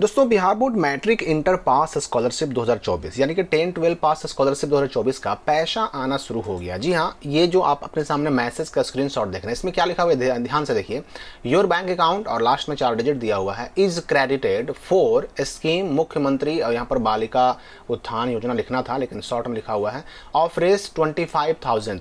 दोस्तों Bihar board matric inter pass scholarship 2024 यानी कि टेन ट्वेल्व पास स्कॉलरशिप 2024 का पैसा आना शुरू हो गया जी हाँ ये जो आप अपने सामने मैसेज का स्क्रीनशॉट देख रहे हैं इसमें क्या लिखा हुआ है ध्यान से देखिए योर बैंक अकाउंट और लास्ट में चार डिजिट दिया हुआ है इज क्रेडिटेड फॉर स्कीम मुख्यमंत्री और यहाँ पर बालिका उत्थान योजना लिखना था लेकिन शॉर्ट में लिखा हुआ है of race twenty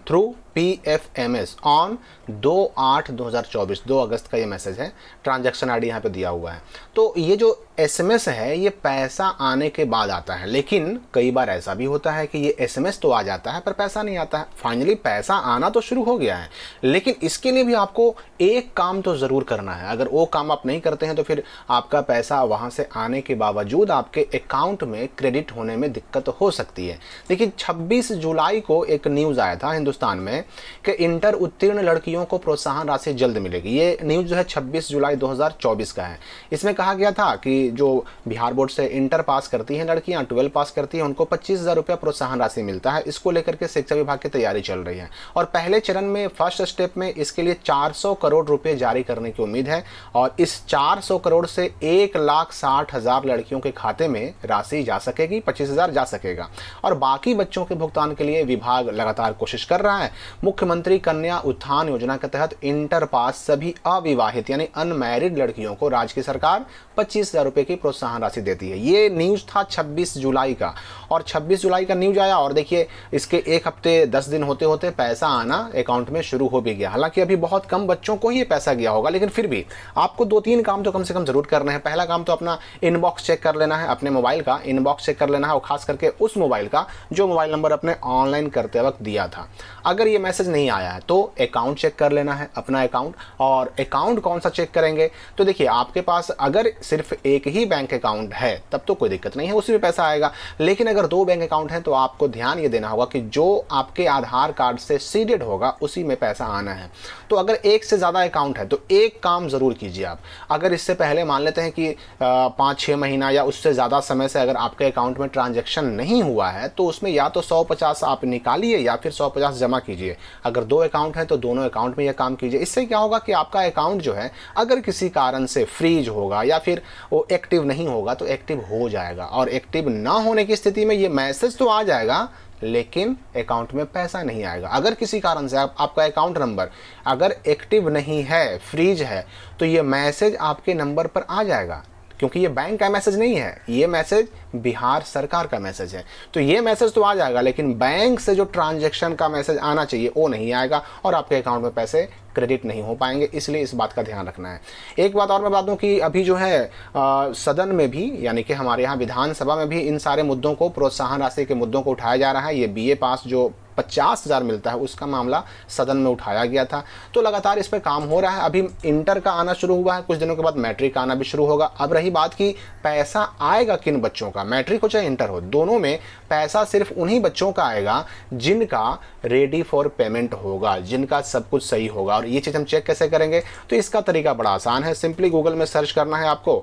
through P F M S on दो आठ दो हज़ार चौबीस दो अगस्त का ये मैसेज है ट्रांजेक्शन आई डी यहाँ पर दिया हुआ है तो ये जो एस एम एस है ये पैसा आने के बाद आता है लेकिन कई बार ऐसा भी होता है कि ये एस तो आ जाता है पर पैसा नहीं आता है फाइनली पैसा आना तो शुरू हो गया है लेकिन इसके लिए भी आपको एक काम तो ज़रूर करना है अगर वो काम आप नहीं करते हैं तो फिर आपका पैसा वहाँ से आने के बावजूद आपके अकाउंट में क्रेडिट होने में दिक्कत हो सकती है देखिए छब्बीस जुलाई को एक न्यूज़ आया था हिंदुस्तान में कि इंटर उत्तीर्ण लड़कियों को प्रोत्साहन राशि जल्द मिलेगी ये न्यूज़ जो है 26 जुलाई 2024 का है इसमें कहा गया था कि जो बिहार बोर्ड से इंटर पास करती हैं लड़कियां ट्वेल्व पास करती हैं उनको पच्चीस हज़ार रुपया प्रोत्साहन राशि मिलता है इसको लेकर के शिक्षा विभाग की तैयारी चल रही है और पहले चरण में फर्स्ट स्टेप में इसके लिए चार करोड़ रुपये जारी करने की उम्मीद है और इस चार करोड़ से एक लाख साठ हज़ार लड़कियों के खाते में राशि जा सकेगी पच्चीस हज़ार जा सकेगा और बाकी बच्चों के भुगतान के लिए विभाग लगातार कोशिश कर रहा है मुख्यमंत्री कन्या उत्थान योजना के तहत इंटर पास सभी अविवाहित यानी अनमैरिड लड़कियों को राज्य की सरकार पच्चीस हजार रुपए की प्रोत्साहन राशि देती है ये न्यूज था 26 जुलाई का और 26 जुलाई का न्यूज आया और देखिए इसके एक हफ्ते दस दिन होते होते पैसा आना अकाउंट में शुरू हो भी गया हालांकि अभी बहुत कम बच्चों को ही पैसा गया होगा लेकिन फिर भी आपको दो तीन काम तो कम से कम जरूर करना है पहला काम तो अपना इनबॉक्स चेक कर लेना है अपने मोबाइल का इनबॉक्स चेक कर लेना है और खास करके उस मोबाइल का जो मोबाइल नंबर अपने ऑनलाइन करते वक्त दिया था अगर ये मैसेज नहीं आया है तो अकाउंट चेक कर लेना है अपना अकाउंट और अकाउंट कौन सा चेक करेंगे तो देखिए आपके पास अगर सिर्फ एक ही बैंक अकाउंट है तब तो कोई दिक्कत नहीं है उसी में पैसा आएगा लेकिन अगर दो बैंक अकाउंट हैं तो आपको ध्यान ये देना होगा कि जो आपके आधार कार्ड से सीडेड होगा उसी में पैसा आना है तो अगर एक से ज़्यादा अकाउंट है तो एक काम ज़रूर कीजिए आप अगर इससे पहले मान लेते हैं कि पाँच छः महीना या उससे ज़्यादा समय से अगर आपके अकाउंट में ट्रांजेक्शन नहीं हुआ है तो उसमें या तो सौ पचास आप निकालिए या फिर सौ पचास जमा कीजिए कीजिए अगर दो अकाउंट हैं तो दोनों अकाउंट में यह काम कीजिए इससे क्या होगा कि आपका अकाउंट जो है अगर किसी कारण से फ्रीज होगा या फिर वो एक्टिव नहीं होगा तो एक्टिव हो जाएगा और एक्टिव ना होने की स्थिति में ये मैसेज तो आ जाएगा लेकिन अकाउंट में पैसा नहीं आएगा अगर किसी कारण से आप, आपका अकाउंट नंबर अगर एक्टिव नहीं है फ्रीज है तो ये मैसेज आपके नंबर पर आ जाएगा क्योंकि ये बैंक का मैसेज नहीं है ये मैसेज बिहार सरकार का मैसेज है तो ये मैसेज तो आ जाएगा लेकिन बैंक से जो ट्रांजेक्शन का मैसेज आना चाहिए वो नहीं आएगा और आपके अकाउंट में पैसे क्रेडिट नहीं हो पाएंगे इसलिए इस बात का ध्यान रखना है एक बात और मैं बता दूं कि अभी जो है आ, सदन में भी यानी कि हमारे यहाँ विधानसभा में भी इन सारे मुद्दों को प्रोत्साहन राशि के मुद्दों को उठाया जा रहा है ये बी पास जो पचास हज़ार मिलता है उसका मामला सदन में उठाया गया था तो लगातार इस पर काम हो रहा है अभी इंटर का आना शुरू हुआ है कुछ दिनों के बाद मैट्रिक का आना भी शुरू होगा अब रही बात कि पैसा आएगा किन बच्चों का मैट्रिक हो चाहे इंटर हो दोनों में पैसा सिर्फ उन्हीं बच्चों का आएगा जिनका रेडी फॉर पेमेंट होगा जिनका सब कुछ सही होगा और ये चीज़ हम चेक कैसे करेंगे तो इसका तरीका बड़ा आसान है सिंपली गूगल में सर्च करना है आपको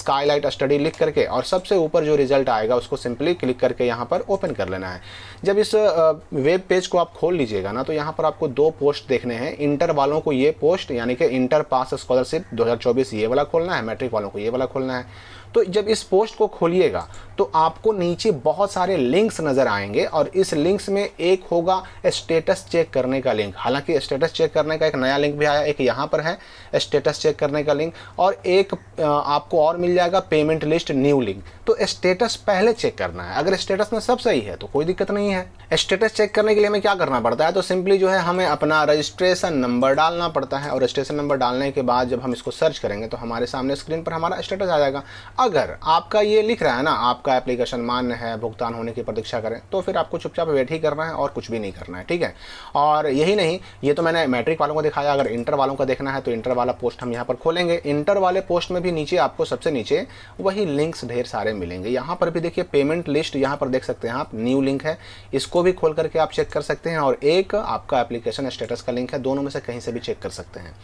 स्काई लाइट स्टडी लिख करके और सबसे ऊपर जो रिजल्ट आएगा उसको सिंपली क्लिक करके यहाँ पर ओपन कर लेना है जब इस वेब पेज को आप खोल लीजिएगा ना तो यहाँ पर आपको दो पोस्ट देखने हैं इंटर वालों को ये पोस्ट यानी कि इंटर पास स्कॉलरशिप दो ये वाला खोलना है मैट्रिक वालों को ये वाला खोलना है तो जब इस पोस्ट को खोलिएगा तो आपको नीचे बहुत सारे लिंक्स नज़र आएंगे और इस लिंक्स में एक होगा स्टेटस चेक करने का लिंक हालांकि स्टेटस चेक करने का एक नया लिंक भी आया एक यहाँ पर है स्टेटस चेक करने का लिंक और एक आपको और मिल जाएगा पेमेंट लिस्ट न्यू लिंक तो स्टेटस पहले चेक करना है अगर स्टेटस में सब सही है तो कोई दिक्कत नहीं है स्टेटस चेक करने के लिए हमें क्या करना पड़ता है तो सिंपली जो है हमें अपना रजिस्ट्रेशन नंबर डालना पड़ता है और रजिस्ट्रेशन नंबर डालने के बाद जब हम इसको सर्च करेंगे तो हमारे सामने स्क्रीन पर हमारा स्टेटस आ जाएगा अगर आपका ये लिख रहा है ना आपका एप्लीकेशन मान्य है भुगतान होने की प्रतीक्षा करें तो फिर आपको चुपचाप वेट ही करना है और कुछ भी नहीं करना है ठीक है और यही नहीं ये तो मैंने मैट्रिक वालों को दिखाया अगर इंटर वालों का देखना है तो इंटर वाला पोस्ट हम यहाँ पर खोलेंगे इंटर वाले पोस्ट में भी नीचे आपको सबसे नीचे वही लिंक्स ढेर सारे मिलेंगे यहाँ पर भी देखिए पेमेंट लिस्ट यहाँ पर देख सकते हैं आप न्यू लिंक है इसको भी खोल करके आप चेक कर सकते हैं और एक आपका एप्लीकेशन स्टेटस का लिंक है दोनों में से कहीं से भी चेक कर सकते हैं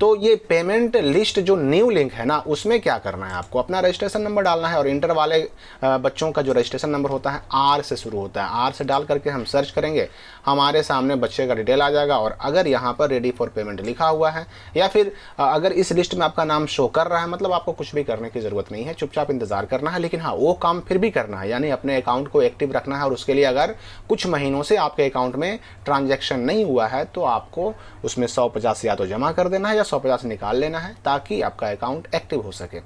तो ये पेमेंट लिस्ट जो न्यू लिंक है ना उसमें क्या करना है आपको अपना रजिस्टर रजिस्ट्रेशन नंबर डालना है और इंटर वाले बच्चों का जो रजिस्ट्रेशन नंबर होता है आर से शुरू होता है आर से डाल करके हम सर्च करेंगे हमारे सामने बच्चे का डिटेल आ जाएगा और अगर यहाँ पर रेडी फॉर पेमेंट लिखा हुआ है या फिर अगर इस लिस्ट में आपका नाम शो कर रहा है मतलब आपको कुछ भी करने की ज़रूरत नहीं है चुपचाप इंतज़ार करना है लेकिन हाँ वो काम फिर भी करना है यानी अपने अकाउंट को एक्टिव रखना है और उसके लिए अगर कुछ महीनों से आपके अकाउंट में ट्रांजेक्शन नहीं हुआ है तो आपको उसमें सौ पचास या तो जमा कर देना है या सौ पचास निकाल लेना है ताकि आपका अकाउंट एक्टिव हो सके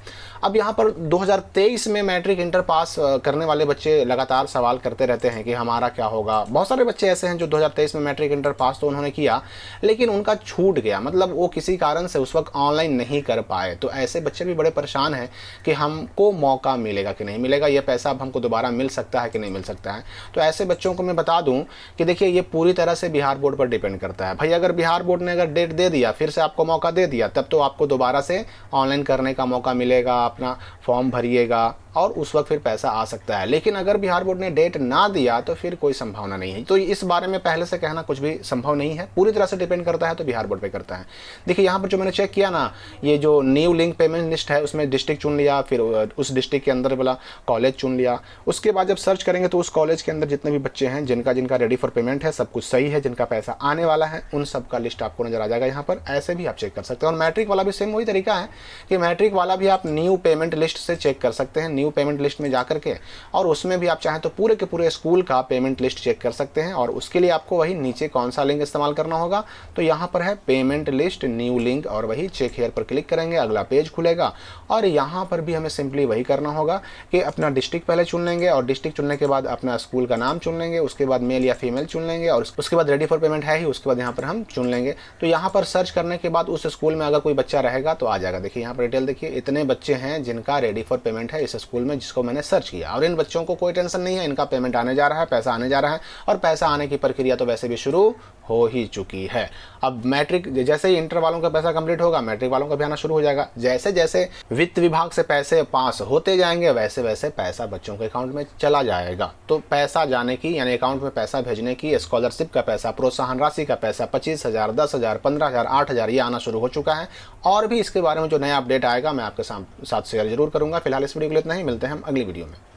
अब यहाँ पर 2023 में मैट्रिक इंटर पास करने वाले बच्चे लगातार सवाल करते रहते हैं कि हमारा क्या होगा बहुत सारे बच्चे ऐसे हैं जो 2023 में मैट्रिक इंटर पास तो उन्होंने किया लेकिन उनका छूट गया मतलब वो किसी कारण से उस वक्त ऑनलाइन नहीं कर पाए तो ऐसे बच्चे भी बड़े परेशान हैं कि हमको मौका मिलेगा कि नहीं मिलेगा यह पैसा अब हमको दोबारा मिल सकता है कि नहीं मिल सकता है तो ऐसे बच्चों को मैं बता दूँ कि देखिए ये पूरी तरह से बिहार बोर्ड पर डिपेंड करता है भाई अगर बिहार बोर्ड ने अगर डेट दे दिया फिर से आपको मौका दे दिया तब तो आपको दोबारा से ऑनलाइन करने का मौका मिलेगा अपना फॉर्म फॉर्म भरिएगा और उस वक्त फिर पैसा आ सकता है लेकिन अगर बिहार बोर्ड ने डेट ना दिया तो फिर कोई संभावना नहीं है तो इस बारे में पहले से कहना कुछ भी संभव नहीं है पूरी तरह से डिपेंड करता है तो बिहार बोर्ड पर करता है देखिए यहाँ पर जो मैंने चेक किया ना ये जो न्यू लिंक पेमेंट लिस्ट है उसमें डिस्ट्रिक्ट चुन लिया फिर उस डिस्ट्रिक्ट के अंदर वाला कॉलेज चुन लिया उसके बाद जब सर्च करेंगे तो उस कॉलेज के अंदर जितने भी बच्चे हैं जिनका जिनका रेडी फॉर पेमेंट है सब कुछ सही है जिनका पैसा आने वाला है उन सब का लिस्ट आपको नजर आ जाएगा यहाँ पर ऐसे भी आप चेक कर सकते हैं और मैट्रिक वाला भी सेम वही तरीका है कि मैट्रिक वाला भी आप न्यू पेमेंट लिस्ट से चेक कर सकते हैं न्यू न्यू पेमेंट लिस्ट में जाकर के और उसमें भी आप चाहें तो पूरे के पूरे स्कूल का पेमेंट लिस्ट चेक कर सकते हैं और उसके लिए आपको वही नीचे कौन सा लिंक इस्तेमाल करना होगा तो यहाँ पर है पेमेंट लिस्ट न्यू लिंक और वही चेक हेयर पर क्लिक करेंगे अगला पेज खुलेगा और यहाँ पर भी हमें सिंपली वही करना होगा कि अपना डिस्ट्रिक्ट पहले चुन लेंगे और डिस्ट्रिक्ट चुनने के बाद अपना स्कूल का नाम चुन लेंगे उसके बाद मेल या फीमेल चुन लेंगे और उसके बाद रेडी फॉर पेमेंट है ही उसके बाद यहाँ पर हम चुन लेंगे तो यहाँ पर सर्च करने के बाद उस स्कूल में अगर कोई बच्चा रहेगा तो आ जाएगा देखिए यहाँ पर डिटेल देखिए इतने बच्चे हैं जिनका रेडी फॉर पेमेंट है इस स्कूल स्कूल में जिसको मैंने सर्च किया और इन बच्चों को कोई टेंशन नहीं है इनका पेमेंट आने जा रहा है पैसा आने जा रहा है और पैसा आने की प्रक्रिया तो वैसे भी शुरू हो ही चुकी है अब मैट्रिक जैसे ही इंटर वालों का पैसा कंप्लीट होगा मैट्रिक वालों का भी आना शुरू हो जाएगा जैसे जैसे वित्त विभाग से पैसे पास होते जाएंगे वैसे वैसे पैसा बच्चों के अकाउंट में चला जाएगा तो पैसा जाने की यानी अकाउंट में पैसा भेजने की स्कॉलरशिप का पैसा प्रोत्साहन राशि का पैसा पच्चीस हज़ार दस हज़ार पंद्रह हज़ार आठ हज़ार ये आना शुरू हो चुका है और भी इसके बारे में जो नया अपडेट आएगा मैं आपके साथ शेयर जरूर करूंगा फिलहाल इस वीडियो के लिए इतना ही मिलते हैं हम अगली वीडियो में